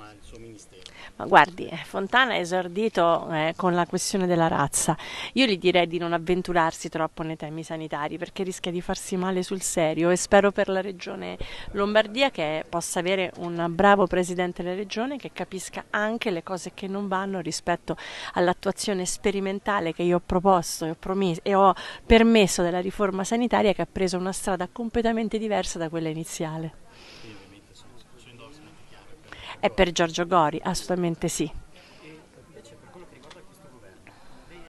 insomma, il suo ministero? Ma guardi, eh, Fontana ha esordito eh, con la questione della razza. Io gli direi di non avventurarsi troppo nei temi sanitari perché rischia di farsi male sul serio e spero per la regione Lombardia che possa avere un bravo presidente della regione che capisca anche le cose che non vanno rispetto all'attuazione sperimentale che io ho proposto e ho, promesso, e ho permesso della riforma sanitaria che ha preso una strada completamente diversa da quella iniziale è per Giorgio Gori, assolutamente sì.